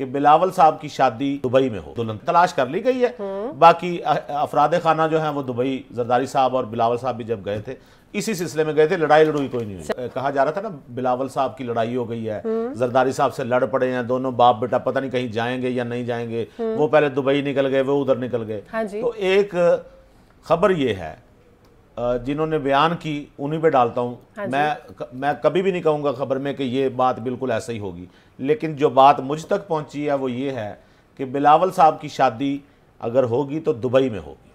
कि बिलावल साहब की शादी दुबई में हो दुल्हन तलाश कर ली गई है बाकी अफराद खाना जो है वो दुबई जरदारी साहब और बिलावल साहब भी जब गए थे इसी सिलसिले में गए थे लड़ाई लड़ूई कोई नहीं हुई कहा जा रहा था ना बिलावल साहब की लड़ाई हो गई है जरदारी साहब से लड़ पड़े हैं दोनों बाप बेटा पता नहीं कहीं जाएंगे या नहीं जाएंगे वो पहले दुबई निकल गए वो उधर निकल गए हाँ तो एक खबर ये है जिन्होंने बयान की उन्हीं पे डालता हूँ हाँ मैं मैं कभी भी नहीं कहूँगा खबर में कि ये बात बिल्कुल ऐसा ही होगी लेकिन जो बात मुझ तक पहुँची है वो ये है कि बिलावल साहब की शादी अगर होगी तो दुबई में होगी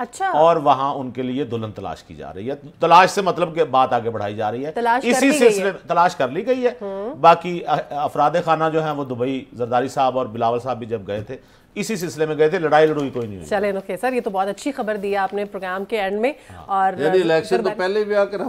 अच्छा और वहाँ उनके लिए दुल्हन तलाश की जा रही है तलाश से मतलब के बात आगे बढ़ाई जा रही है इसी सिलसिले में तलाश कर ली गई है हम्म। बाकी अफराद खाना जो है वो दुबई जरदारी साहब और बिलावल साहब भी जब गए थे इसी सिलसिले में गए थे लड़ाई लड़ोई कोई नहीं चले सर ये तो बहुत अच्छी खबर दी आपने प्रोग्राम के एंड में हाँ। और इलेक्शन तो पहले भी आकर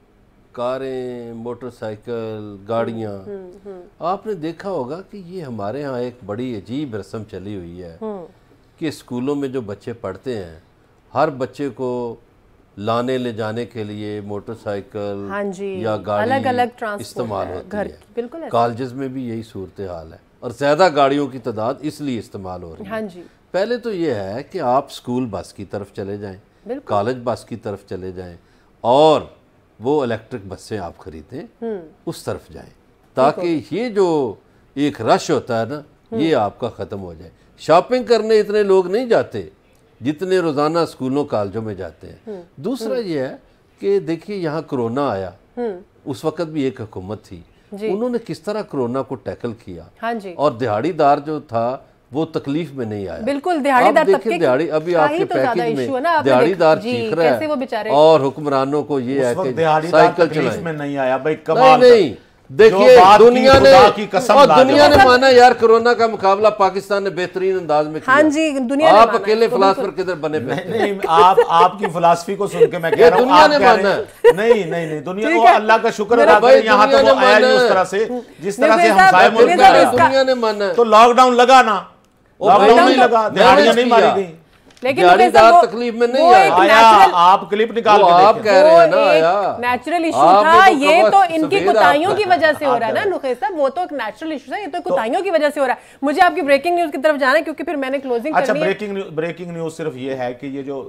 कारें मोटरसाइकिल गाड़ियाँ हम्म, हम्म। आपने देखा होगा कि ये हमारे यहाँ एक बड़ी अजीब रस्म चली हुई है हम्म। कि स्कूलों में जो बच्चे पढ़ते हैं हर बच्चे को लाने ले जाने के लिए मोटरसाइकिल हाँ या गाड़ी अलग अलग इस्तेमाल होती है बिल्कुल कॉलेज में भी यही सूरत हाल है और ज़्यादा गाड़ियों की तादाद इसलिए इस्तेमाल हो रही है हाँ जी पहले तो ये है कि आप स्कूल बस की तरफ चले जाएं कॉलेज बस की तरफ चले जाएं और वो इलेक्ट्रिक बसें आप खरीदें हम्म। उस तरफ जाएं ताकि ये जो एक रश होता है ना हम्म। ये आपका ख़त्म हो जाए शॉपिंग करने इतने लोग नहीं जाते जितने रोज़ाना स्कूलों कॉलेजों में जाते हैं हम्म। दूसरा ये है कि देखिए यहाँ कोरोना आया उस वक्त भी एक हुकूमत थी उन्होंने किस तरह कोरोना को टैकल किया हाँ जी। और दिहाड़ीदार जो था वो तकलीफ में नहीं आया बिल्कुल दिहाड़ीदार देखिए दिहाड़ी अभी आपके तो पैकेज में दिहाड़ीदार चीख रहा है और हुक्मरानों को ये है की साइकिल में नहीं आया भाई कमाल नहीं, देखिए दुनिया ने और दुनिया ने माना यार कोरोना का मुकाबला पाकिस्तान ने बेहतरीन अंदाज में किया हाँ जी दुनिया आप अकेले तो फिलासफर किधर बने नहीं, नहीं आप आपकी फिलासफी को सुन के मैं कह रहा दुनिया ने माना नहीं नहीं नहीं दुनिया को अल्लाह का शुक्र यहाँ तो आया उस तरह से जिस तरह से हम दुनिया ने माना तो लॉकडाउन लगा ना तो नेचुरल इशू तो इनकी तो की वजह से हो रहा है ना हो रहा है मुझे आपकी ब्रेकिंग न्यूज की तरफ जाना है क्योंकि फिर मैंने क्लोजिंग ब्रेकिंग न्यूज सिर्फ ये है की ये जो